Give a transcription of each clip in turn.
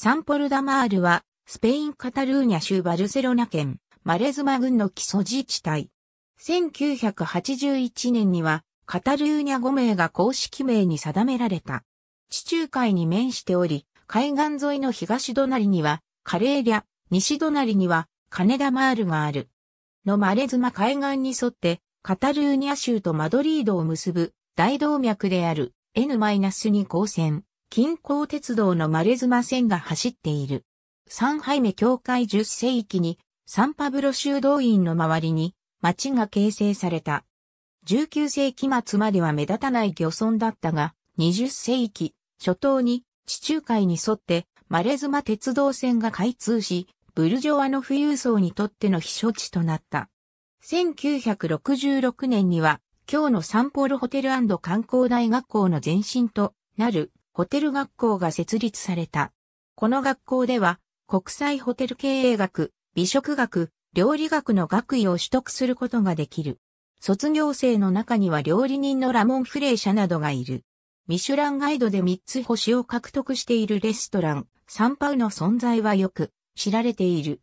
サンポルダマールは、スペイン・カタルーニャ州バルセロナ県、マレズマ郡の基礎自治体。1981年には、カタルーニャ5名が公式名に定められた。地中海に面しており、海岸沿いの東隣には、カレーリャ、西隣には、カネダマールがある。のマレズマ海岸に沿って、カタルーニャ州とマドリードを結ぶ大動脈である N-2 高線近郊鉄道のマレズマ線が走っている。サンハイメ教会10世紀にサンパブロ修道院の周りに町が形成された。19世紀末までは目立たない漁村だったが、20世紀初頭に地中海に沿ってマレズマ鉄道線が開通し、ブルジョワの富裕層にとっての避暑地となった。1966年には、今日のサンポールホテル観光大学校の前身となるホテル学校が設立された。この学校では、国際ホテル経営学、美食学、料理学の学位を取得することができる。卒業生の中には料理人のラモン・フレイ社などがいる。ミシュランガイドで3つ星を獲得しているレストラン、サンパウの存在はよく知られている。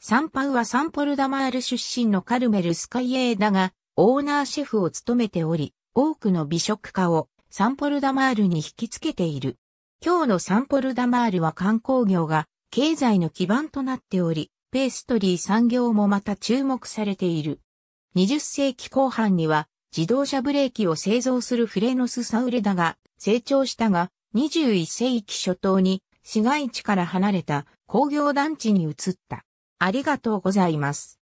サンパウはサンポルダマール出身のカルメル・スカイエーだが、オーナーシェフを務めており、多くの美食家をサンポルダマールに引きつけている。今日のサンポルダマールは観光業が経済の基盤となっており、ペーストリー産業もまた注目されている。20世紀後半には自動車ブレーキを製造するフレノス・サウレダが成長したが、21世紀初頭に市街地から離れた工業団地に移った。ありがとうございます。